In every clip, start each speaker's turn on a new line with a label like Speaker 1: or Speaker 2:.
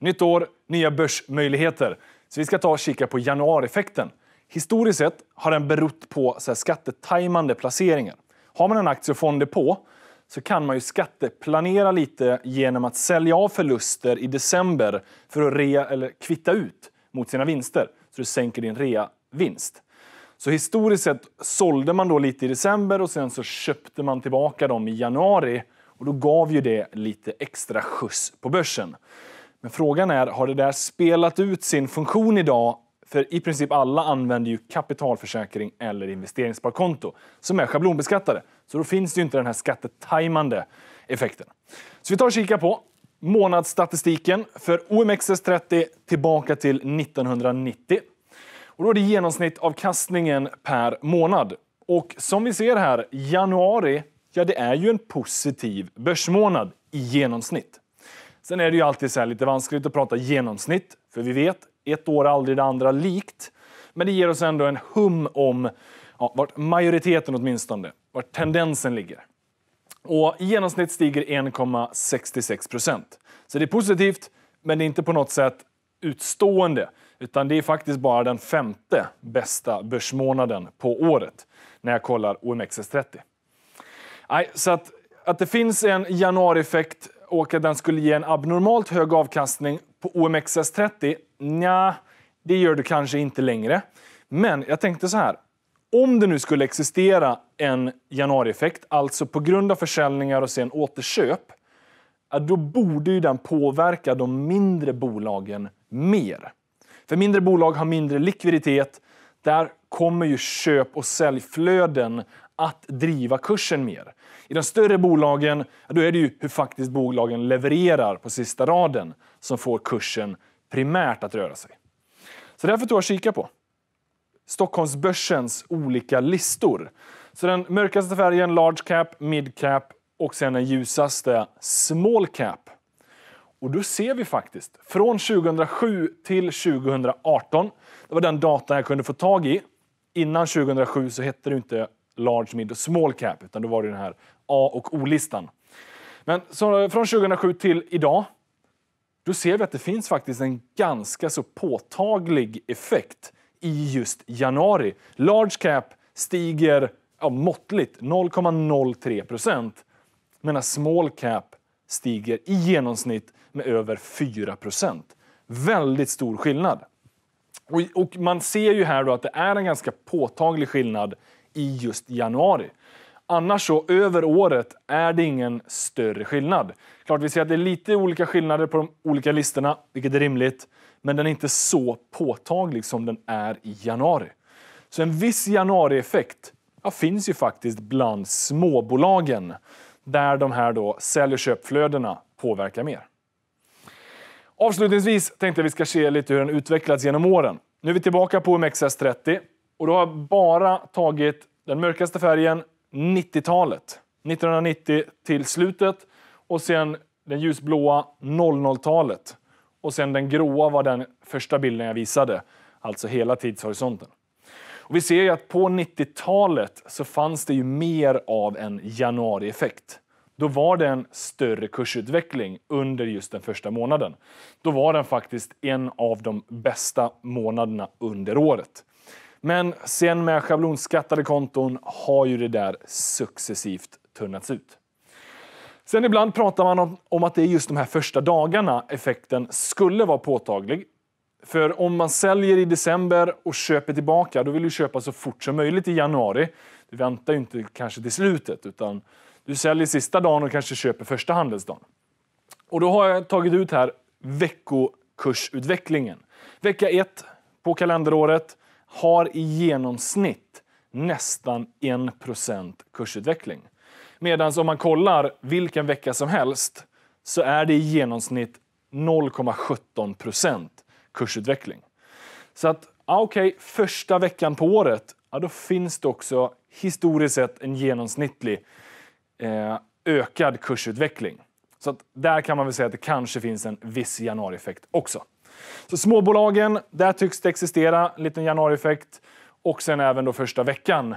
Speaker 1: Nytt år, nya börsmöjligheter. Så vi ska ta och kika på januareffekten. Historiskt sett har den berott på så här, skattetajmande placeringar. Har man en aktiefond på så kan man ju skatteplanera lite genom att sälja av förluster i december för att rea, eller kvitta ut mot sina vinster, så du sänker din rea-vinst. Så historiskt sett sålde man då lite i december och sen så köpte man tillbaka dem i januari och då gav ju det lite extra skjuts på börsen. Men frågan är, har det där spelat ut sin funktion idag? För i princip alla använder ju kapitalförsäkring eller investeringssparkonto som är schablonbeskattade. Så då finns det ju inte den här skattetajmande effekten. Så vi tar och kikar på månadsstatistiken för OMXS30 tillbaka till 1990. Och då är det genomsnitt avkastningen per månad. Och som vi ser här, januari, ja det är ju en positiv börsmånad i genomsnitt. Sen är det ju alltid så lite vanskligt att prata genomsnitt, för vi vet, ett år är aldrig det andra likt. Men det ger oss ändå en hum om ja, vart majoriteten åtminstone, vart tendensen ligger. Och i genomsnitt stiger 1,66 procent. Så det är positivt, men det är inte på något sätt utstående, utan det är faktiskt bara den femte bästa börsmånaden på året när jag kollar OMXS30. Nej, så att, att det finns en januari effekt och att den skulle ge en abnormalt hög avkastning på OMXS30? Nja, det gör du kanske inte längre. Men jag tänkte så här. Om det nu skulle existera en januarieffekt, alltså på grund av försäljningar och sen återköp, då borde ju den påverka de mindre bolagen mer. För mindre bolag har mindre likviditet. Där kommer ju köp och säljflöden att driva kursen mer. I de större bolagen då är det ju hur faktiskt bolagen levererar på sista raden som får kursen primärt att röra sig. Så därför tror jag kika på Stockholmsbörsens olika listor. Så den mörkaste färgen large cap, mid cap och sen den ljusaste small cap. Och då ser vi faktiskt från 2007 till 2018, det var den data jag kunde få tag i. Innan 2007 så hette det inte large, mid och small cap, utan då var det den här A och O-listan. Men så, från 2007 till idag, då ser vi att det finns faktiskt en ganska så påtaglig effekt i just januari. Large cap stiger ja, måttligt, 0,03 procent, medan small cap stiger i genomsnitt med över 4 procent. Väldigt stor skillnad. Och, och, man ser ju här då att det är en ganska påtaglig skillnad i just januari. Annars så, över året, är det ingen större skillnad. Klart, vi ser att det är lite olika skillnader på de olika listorna, vilket är rimligt, men den är inte så påtaglig som den är i januari. Så en viss januarieffekt ja, finns ju faktiskt bland småbolagen, där de här då sälj och köpflödena påverkar mer. Avslutningsvis tänkte jag vi ska se lite hur den utvecklats genom åren. Nu är vi tillbaka på OMXS30. Och då har jag bara tagit den mörkaste färgen, 90-talet. 1990 till slutet och sen den ljusblåa 00-talet. Och sen den gråa var den första bilden jag visade, alltså hela tidshorisonten. Och vi ser ju att på 90-talet så fanns det ju mer av en januarieffekt. Då var det en större kursutveckling under just den första månaden. Då var den faktiskt en av de bästa månaderna under året. Men sen med schablonskattade konton har ju det där successivt tunnats ut. Sen ibland pratar man om, om att det är just de här första dagarna effekten skulle vara påtaglig. För om man säljer i december och köper tillbaka, då vill du köpa så fort som möjligt i januari. Du väntar ju inte kanske till slutet, utan du säljer sista dagen och kanske köper första handelsdagen. Och då har jag tagit ut här veckokursutvecklingen. Vecka 1 på kalenderåret har i genomsnitt nästan 1 kursutveckling. Medan om man kollar vilken vecka som helst så är det i genomsnitt 0,17 kursutveckling. Så att, okej, okay, första veckan på året, ja, då finns det också historiskt sett en genomsnittlig eh, ökad kursutveckling. Så att där kan man väl säga att det kanske finns en viss januarieffekt också. Så småbolagen, där tycks det existera en liten januarieffekt och sen även då första veckan.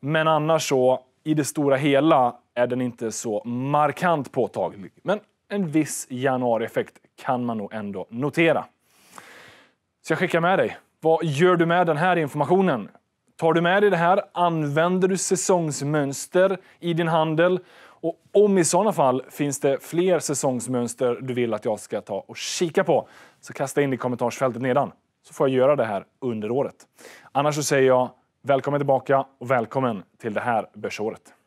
Speaker 1: Men annars så, i det stora hela, är den inte så markant påtaglig. Men en viss januarieffekt kan man nog ändå notera. Så jag skickar med dig. Vad gör du med den här informationen? Tar du med dig det här? Använder du säsongsmönster i din handel? Och om i sådana fall finns det fler säsongsmönster du vill att jag ska ta och kika på, så kasta in i kommentarsfältet nedan, så får jag göra det här under året. Annars så säger jag välkommen tillbaka och välkommen till det här börsåret.